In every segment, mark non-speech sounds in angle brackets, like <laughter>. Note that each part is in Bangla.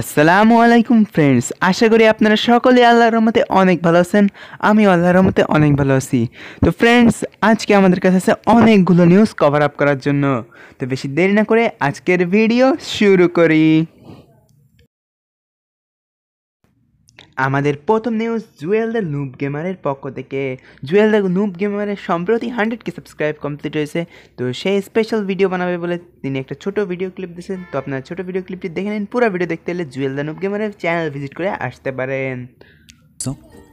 আসসালামু আলাইকুম ফ্রেন্ডস আশা করি আপনারা সকলে আল্লাহর রহমতে অনেক ভালো আছেন আমি আল্লাহর রহমতে অনেক ভালো আছি তো ফ্রেন্ডস আজকে আমাদের কাছে আছে অনেকগুলো নিউজ কভার আপ করার জন্য তো বেশি দেরি না করে আজকের ভিডিও শুরু করি আমাদের প্রথম নিউজ জুয়েল দ্য নুব গেমারের পক্ষ থেকে জুয়েল দ্য নুব গেমারের সম্প্রতি হান্ড্রেড কে সাবস্ক্রাইব কমপ্লিট হয়েছে তো সেই স্পেশাল ভিডিও বানাবে বলে তিনি একটা ছোট ভিডিও ক্লিপ দিয়েছেন তো আপনার ছোট ভিডিও ক্লিপটি দেখে নিন পুরো ভিডিও দেখতে হলে জুয়েল দ্য নুব গেমারের চ্যানেল ভিজিট করে আসতে পারেন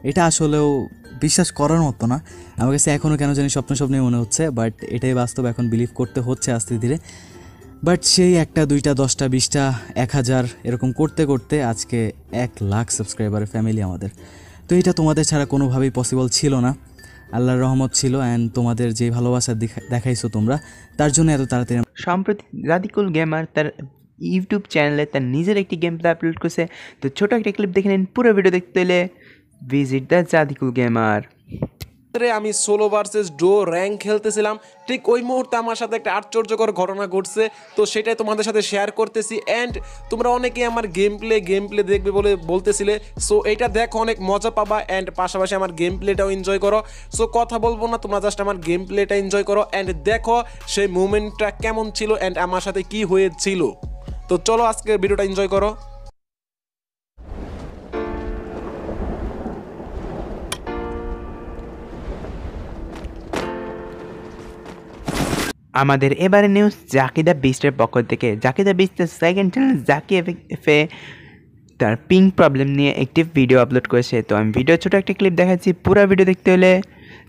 এটা আসলেও বিশ্বাস করার মতো না আমার কাছে এখনও কেন জানি স্বপ্ন স্বপ্নে মনে হচ্ছে বাট এটাই বাস্তব এখন বিলিভ করতে হচ্ছে আস্তে ধীরে বাট সেই একটা দুইটা দশটা বিশটা এক হাজার এরকম করতে করতে আজকে এক লাখ সাবস্ক্রাইবারের ফ্যামিলি আমাদের তো এটা তোমাদের ছাড়া কোনোভাবেই পসিবল ছিল না আল্লাহর রহমত ছিল অ্যান্ড তোমাদের যে ভালোবাসা দেখাইছো তোমরা তার জন্য এত তাড়াতাড়ি সম্প্রতি রাদিকুল গেমার তার ইউটিউব চ্যানেলে তার নিজের একটি গেম প্লে আপলোড করছে তো ছোটো একটা ক্লিপ দেখে নিন পুরো ভিডিও দেখতে পেলে ভিজিট দ্য রাদিকুল গেমার আমি সোলো ভার্সেস ডো র্যাঙ্ক খেলতেছিলাম ঠিক ওই মুহূর্তে আমার সাথে একটা আশ্চর্যকর ঘটনা ঘটছে তো সেটাই তোমাদের সাথে শেয়ার করতেছি অ্যান্ড তোমরা অনেকেই আমার গেম প্লে গেম প্লে দেখবে বলে বলতেছিলে সো এটা দেখো অনেক মজা পাবা অ্যান্ড পাশাপাশি আমার গেম প্লেটাও এনজয় করো সো কথা বলবো না তোমরা জাস্ট আমার গেম প্লেটা এনজয় করো অ্যান্ড দেখো সেই মুভমেন্টটা কেমন ছিল অ্যান্ড আমার সাথে কি হয়েছিল তো চলো আজকের ভিডিওটা এনজয় করো আমাদের এবারে নিউজ জাকিদা বিস্টের পক্ষ থেকে জাকিদা বিস্টের সেকেন্ড চ্যানেল জাকি এফে তার পিং প্রবলেম নিয়ে একটি ভিডিও আপলোড করেছে তো আমি ভিডিও ছোটো একটি ক্লিপ দেখাচ্ছি পুরো ভিডিও দেখতে হলে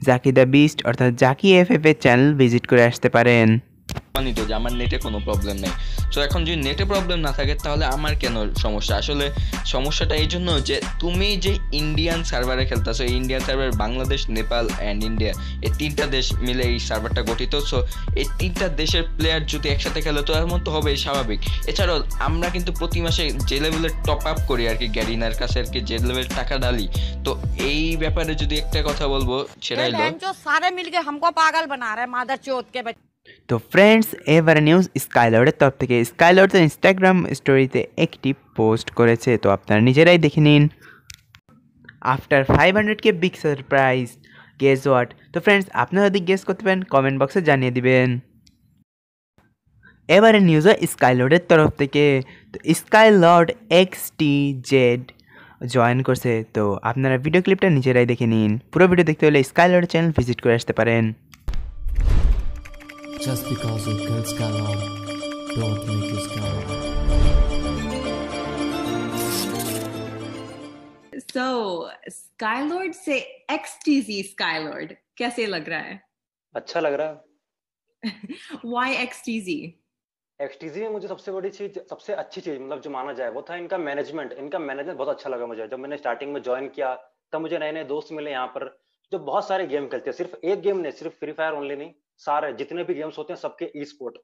জাকিদা বিস্ট অর্থাৎ Jaki F F channel visit করে আসতে পারেন মানিত যে আমার নেটে কোনো প্রবলেম নেই সো এখন যদি নেটে প্রবলেম না থাকে তাহলে আমার কেন সমস্যা আসলে সমস্যাটা এই জন্য যে তুমি যে ইন্ডিয়ান সার্ভারে খেলতেছো এই Indian server Bangladesh Nepal and India এই তিনটা দেশ মিলে এই সার্ভারটা গঠিত সো এই তিনটা দেশের প্লেয়ার যদি একসাথে খেলে তো এমন তো হবেই স্বাভাবিক এছাড়াও আমরা কিন্তু প্রতি মাসে যে লেভেলের টপ আপ করি আর কি গ্যারিনার কাছে আর কি যে লেভেলের টাকা ডালি তো এই ব্যাপারে যদি একটা কথা বলবো সেটাই সারে মিলকে হামকো পাগল বানা রে মাদার চোদকে বাচ্চা তো ফ্রেন্ডস এবারে নিউজ স্কাইলর্ডের তরফ থেকে স্কাইলর্ড ইনস্টাগ্রাম স্টোরিতে একটি পোস্ট করেছে তো আপনারা নিজেরাই দেখে নিন after five hundred K big surprise guess what তো ফ্রেন্ডস আপনারা যদি গেস করতে পারেন কমেন্ট বক্সে জানিয়ে দিবেন এবারে নিউজ হয় স্কাইলর্ডের তরফ থেকে তো Skylord X T Z join করছে তো আপনারা ভিডিও ক্লিপটা নিজেরাই দেখে নিন পুরো ভিডিও দেখতে হলে স্কাইলর্ড চ্যানেল ভিজিট করে আসতে পারেন Just because your girls got don't make us go. So, Skylord से XTZ Skylord कैसे लग रहा है? अच्छा लग रहा है. <laughs> Why XTZ? XTZ में मुझे सबसे बड़ी चीज सबसे अच्छी चीज मतलब जो माना जाए वो था इनका मैनेजमेंट इनका मैनेजमेंट बहुत अच्छा लगा मुझे जब मैंने स्टार्टिंग में ज्वाइन किया तब मुझे नए नए दोस्त मिले यहाँ पर जो बहुत सारे गेम खेलते हैं सिर्फ एक गेम नहीं सिर्फ फ्री फायर ओनली नहीं सारे जितने भी गेम्स होते हैं सबके ई स्पोर्ट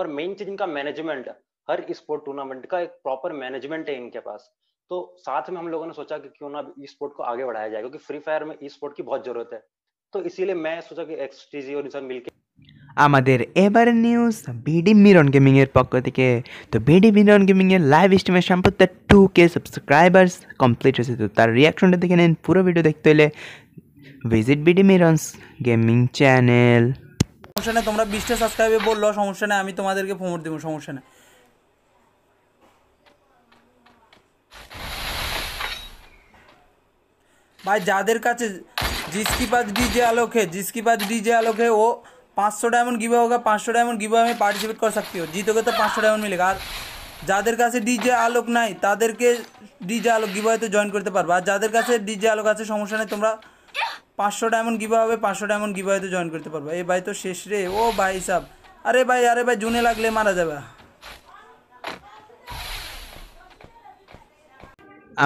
और मेन चीज इनका मैनेजमेंट हर स्पोर्ट टूर्नामेंट का एक प्रॉपर मैनेजमेंट है इनके पास तो साथ में हम लोगों ने सोचा कि क्यों ना ई स्पोर्ट को आगे बढ़ाया जाए क्योंकि फ्री फायर में ई स्पोर्ट की बहुत जरूरत है तो इसीलिए मैं सोचा कि एक्सटीजी और इनसे मिलकर আমাদের এবারের নিউজ বিডি মিরন গেমিংয়ের পক্ষ থেকে তো বিডি মিরন গেমিংয়ের লাইভ স্ট্রিমে সম্প্রতি টু কে সাবস্ক্রাইবার্স কমপ্লিট হয়েছে তো তার রিয়াকশনটা দেখে নিন পুরো ভিডিও দেখতে হলে visit BD Mirons gaming channel সমস্যা নেই তোমরা বিশটা সাবস্ক্রাইবে বললো সমস্যা নেই আমি তোমাদেরকে ফোমর দেবো সমস্যা নেই ভাই যাদের কাছে জিসকি ডিজে আলোকে जिसकी पास ডিজে आलोक ও পাঁচশো पाँच सौ डायमंड পাঁচশো होगा पाँच পার্টিসিপেট डायमंड गिवा में पार्टिसिपेट कर सकती हो जीतोगे আর যাদের কাছে ডিজে আলোক নাই তাদেরকে ডিজে আলোক গিভাওয়েতে জয়েন করতে পারবো আর যাদের কাছে ডিজে আলোক আছে সমস্যা নেই তোমরা পাঁচশো ডায়মন্ড গিবা হবে পাঁচশো ডায়মন্ড গিবা হয়তো জয়েন করতে পারবো এই ভাই তো শেষ রে ও ভাই সাব আরে ভাই আরে ভাই জুনে লাগলে মারা যাবে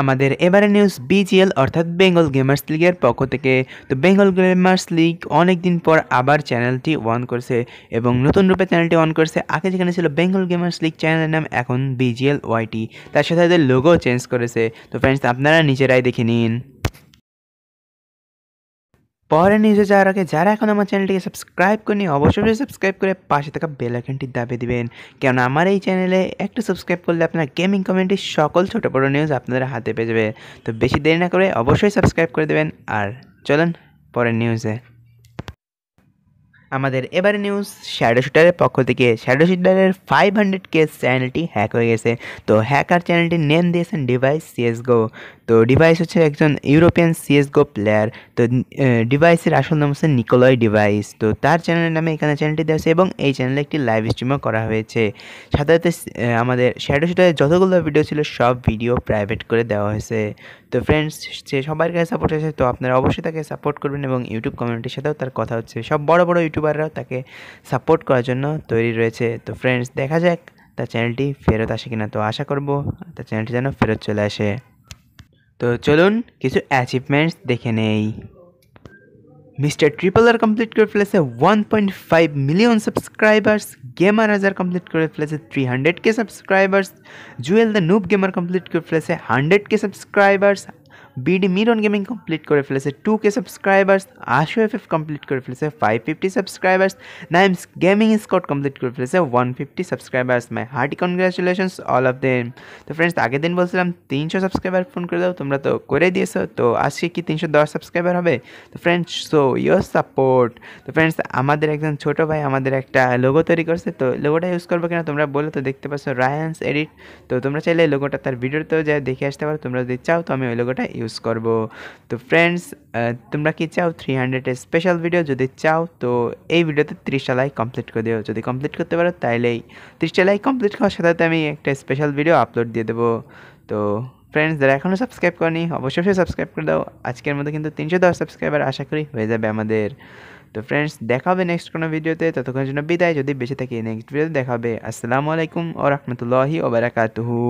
আমাদের এবারে নিউজ বিজিএল অর্থাৎ বেঙ্গল গেমার্স লিগের পক্ষ থেকে তো বেঙ্গল গেমার্স লিগ অনেক দিন পর আবার চ্যানেলটি অন করছে এবং নতুন রূপে চ্যানেলটি অন করছে আগে যেখানে ছিল বেঙ্গল গেমার্স লিগ চ্যানেলের নাম এখন বিজিএল ওয়াইটি তার সাথে তাদের লোগো চেঞ্জ করেছে তো ফ্রেন্ডস আপনারা নিজেরাই দেখে নিন পরে নিউজে যাওয়ার আগে যারা এখন আমার চ্যানেলটিকে সাবস্ক্রাইব করেনি অবশ্যই সাবস্ক্রাইব করে পাশে থাকা আইকনটি দাবি দিবেন কেননা আমার এই চ্যানেলে একটু সাবস্ক্রাইব করলে আপনার গেমিং কমিউনিটির সকল ছোটো বড়ো নিউজ আপনাদের হাতে পেয়ে যাবে তো বেশি দেরি না করে অবশ্যই সাবস্ক্রাইব করে দেবেন আর চলেন পরের নিউজে আমাদের এবারে নিউজ শ্যাডো শুটারের পক্ষ থেকে শ্যাডো শুটারের ফাইভ হান্ড্রেড কেস চ্যানেলটি হ্যাক হয়ে গেছে তো হ্যাকার চ্যানেলটির নেম দিয়েছেন ডিভাইস সিএস গো তো ডিভাইস হচ্ছে একজন ইউরোপিয়ান সিএস গো প্লেয়ার তো ডিভাইসের আসল নাম হচ্ছে নিকোলয় ডিভাইস তো তার চ্যানেলের নামে এখানে চ্যানেলটি দেওয়া হয়েছে এবং এই চ্যানেলে একটি লাইভ স্ট্রিমও করা হয়েছে সাধারণত আমাদের শ্যাডো শুটারের যতগুলো ভিডিও ছিল সব ভিডিও প্রাইভেট করে দেওয়া হয়েছে তো ফ্রেন্ডস সে সবার কাছে সাপোর্ট হয়েছে তো আপনারা অবশ্যই তাকে সাপোর্ট করবেন এবং ইউটিউব কমিউনিটির সাথেও তার কথা হচ্ছে সব বড় বড় ইউটিউব ইউটিউবাররাও তাকে সাপোর্ট করার জন্য তৈরি রয়েছে তো ফ্রেন্ডস দেখা যাক তার চ্যানেলটি ফেরত আসে কিনা তো আশা করব তার চ্যানেলটি যেন ফেরত চলে আসে তো চলুন কিছু অ্যাচিভমেন্টস দেখে নেই মিস্টার ট্রিপল আর কমপ্লিট করে ফেলেছে one point five million subscribers gamer Azar complete করে ফেলেছে three hundred K subscribers Jewel the noob gamer complete করে ফেলেছে hundred K subscribers BD Miron gaming complete করে ফেলেছে two K subscribers Ashu F F complete করে ফেলেছে ফাইভ ফিফটি সাবস্ক্রাইবার্স নাইমস গেমিং স্কট কমপ্লিট করে ফেলেছে one fifty subscribers my hearty congratulations all of them তো ফ্রেন্ডস আগের দিন বলছিলাম তিনশো সাবস্ক্রাইবার ফোন করে দাও তোমরা তো করে দিয়েছো তো আজকে কি তিনশো দশ সাবস্ক্রাইবার হবে তো ফ্রেন্ডস সো ইয়োর সাপোর্ট তো ফ্রেন্ডস আমাদের একজন ছোটো ভাই আমাদের একটা লোগো তৈরি করছে তো লোগোটা ইউজ করবো কিনা তোমরা বলে তো দেখতে পাচ্ছ রায়ান্স এডিট তো তোমরা চাইলে লোগোটা তার ভিডিওতেও যা দেখে আসতে পারো তোমরা যদি চাও তো আমি ওই লোগোটা ইউজ ইউজ করব তো ফ্রেন্ডস তোমরা কি চাও থ্রি হান্ড্রেডের স্পেশাল ভিডিও যদি চাও তো এই ভিডিওতে ত্রিশটা লাইক কমপ্লিট করে দিও যদি কমপ্লিট করতে পারো তাইলেই ত্রিশটা লাইক কমপ্লিট হওয়ার সাথে সাথে আমি একটা স্পেশাল ভিডিও আপলোড দিয়ে দেবো তো ফ্রেন্ডস যারা এখনও সাবস্ক্রাইব করনি অবশ্যই সাবস্ক্রাইব করে দাও আজকের মধ্যে কিন্তু তিনশো দশ সাবস্ক্রাইবার আশা করি হয়ে যাবে আমাদের তো ফ্রেন্ডস দেখা হবে নেক্সট কোনো ভিডিওতে ততক্ষণের জন্য বিদায় যদি বেঁচে থাকি নেক্সট ভিডিওতে দেখাবে আসসালামু আলাইকুম ও রহমতুল্লাহি ওবরাকাতুহু